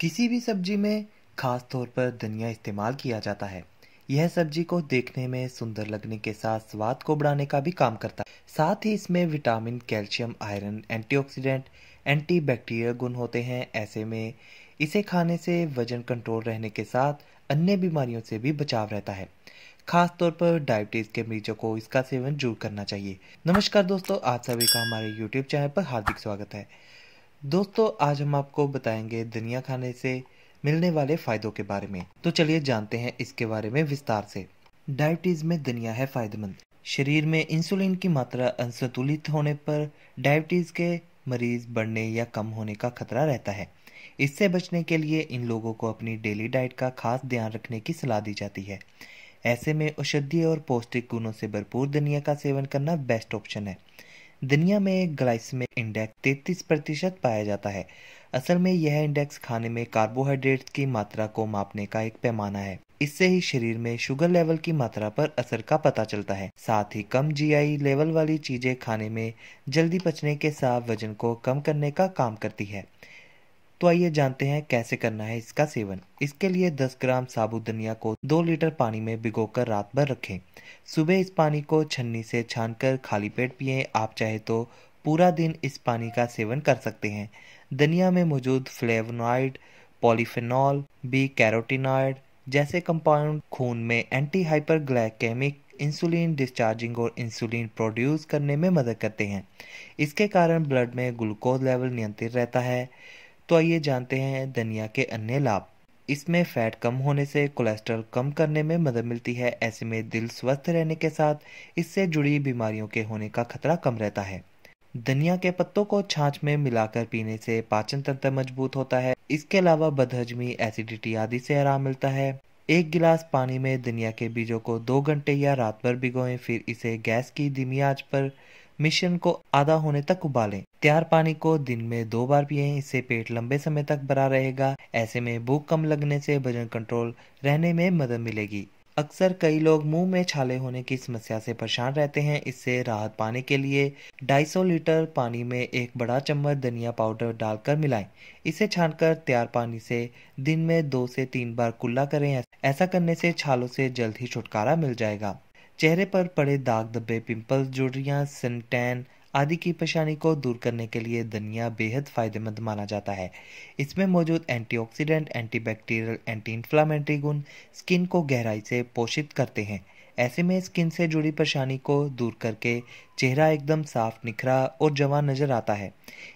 किसी भी सब्जी में खास तौर पर धनिया इस्तेमाल किया जाता है यह सब्जी को देखने में सुंदर लगने के साथ स्वाद को बढ़ाने का भी काम करता है साथ ही इसमें vitamin calcium iron antioxidant antibacterial गुण होते हैं ऐसे में इसे खाने से वजन कंट्रोल रहने के साथ अन्य बीमारियों से भी बचाव रहता है खास तौर पर डायबिटीज के मरीजों को इसका सेवन जरूर करना चाहिए नमस्कार दोस्तों आप सभी का हमारे यूट्यूब चैनल पर हार्दिक स्वागत है दोस्तों आज हम आपको बताएंगे धनिया खाने से मिलने वाले फायदों के बारे में तो चलिए जानते हैं इसके बारे में विस्तार से डायबिटीज में धनिया है फायदेमंद शरीर में इंसुलिन की मात्रा असंतुलित होने पर डायबिटीज के मरीज बढ़ने या कम होने का खतरा रहता है इससे बचने के लिए इन लोगों को अपनी डेली डाइट का खास ध्यान रखने की सलाह दी जाती है ऐसे में औषधीय और पौष्टिक गुणों से भरपूर धनिया का सेवन करना बेस्ट ऑप्शन है दुनिया में ग्लाइसमिक इंडेक्स तैतीस प्रतिशत पाया जाता है असल में यह इंडेक्स खाने में कार्बोहाइड्रेट की मात्रा को मापने का एक पैमाना है इससे ही शरीर में शुगर लेवल की मात्रा पर असर का पता चलता है साथ ही कम जीआई लेवल वाली चीजें खाने में जल्दी पचने के साथ वजन को कम करने का काम करती है तो आइए जानते हैं कैसे करना है इसका सेवन इसके लिए 10 ग्राम साबुत धनिया को 2 लीटर पानी में भिगोकर रात भर रखें सुबह इस पानी को छन्नी से छानकर खाली पेट पिएं आप चाहे तो पूरा दिन इस पानी का सेवन कर सकते हैं धनिया में मौजूद फ्लेवनॉइड पॉलीफेनॉल बी कैरोटिनॉइड जैसे कंपाउंड खून में एंटी हाइपरग्लाइकेमिक इंसुलिन डिस्चार्जिंग और इंसुलिन प्रोड्यूस करने में मदद करते हैं इसके कारण ब्लड में ग्लूकोज लेवल नियंत्रित रहता है तो आइए जानते हैं धनिया के अन्य लाभ इसमें फैट कम होने से कोलेस्ट्रॉल कम करने में मदद मिलती है ऐसे में दिल स्वस्थ रहने के साथ इससे जुड़ी बीमारियों के होने का खतरा कम रहता है धनिया के पत्तों को छाछ में मिलाकर पीने से पाचन तंत्र मजबूत होता है इसके अलावा बदहजमी एसिडिटी आदि से आराम मिलता है एक गिलास पानी में धनिया के बीजों को दो घंटे या रात भर भिगोएं फिर इसे गैस की धीमी आंच पर मिश्रण को आधा होने तक उबालें तैयार पानी को दिन में दो बार पिए इससे पेट लंबे समय तक भरा रहेगा ऐसे में भूख कम लगने से वजन कंट्रोल रहने में मदद मिलेगी अक्सर कई लोग मुंह में छाले होने की समस्या से परेशान रहते हैं इससे राहत पाने के लिए 250 लीटर पानी में एक बड़ा चम्मच धनिया पाउडर डालकर मिलाएं इसे छानकर तैयार पानी से दिन में दो से तीन बार कुल्ला करें ऐसा करने से छालों से जल्द ही छुटकारा मिल जाएगा चेहरे पर पड़े दाग धब्बे पिंपल जुड़ियाँ सनटैन आदि की परेशानी को दूर करने के लिए धनिया बेहद फायदेमंद माना जाता है इसमें मौजूद एंटीऑक्सीडेंट, एंटीबैक्टीरियल, एंटी इन्फ्लामेटरी गुण स्किन को गहराई से पोषित करते हैं ऐसे में स्किन से जुड़ी परेशानी को दूर करके चेहरा एकदम साफ निखरा और जवान नज़र आता है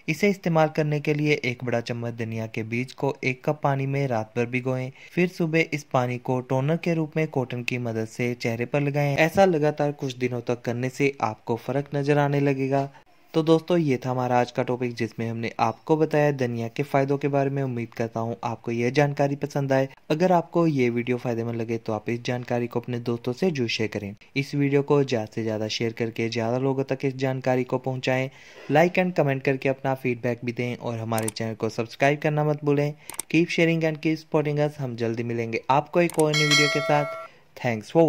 इसे इस्तेमाल करने के लिए एक बड़ा चम्मच धनिया के बीज को एक कप पानी में रात भर भिगोएं फिर सुबह इस पानी को टोनर के रूप में कॉटन की मदद से चेहरे पर लगाएं ऐसा लगातार कुछ दिनों तक करने से आपको फर्क नजर आने लगेगा तो दोस्तों ये था हमारा आज का टॉपिक जिसमें हमने आपको बताया धनिया के फायदों के बारे में उम्मीद करता हूँ आपको यह जानकारी पसंद आए अगर आपको ये वीडियो फायदेमंद लगे तो आप इस जानकारी को अपने दोस्तों से जो शेयर करें इस वीडियो को ज़्यादा से ज़्यादा शेयर करके ज़्यादा लोगों तक इस जानकारी को पहुँचाएं लाइक एंड कमेंट करके अपना फीडबैक भी दें और हमारे चैनल को सब्सक्राइब करना मत भूलें keep sharing and keep supporting हम जल्दी मिलेंगे आपको एक और नई वीडियो के साथ थैंक्स फॉर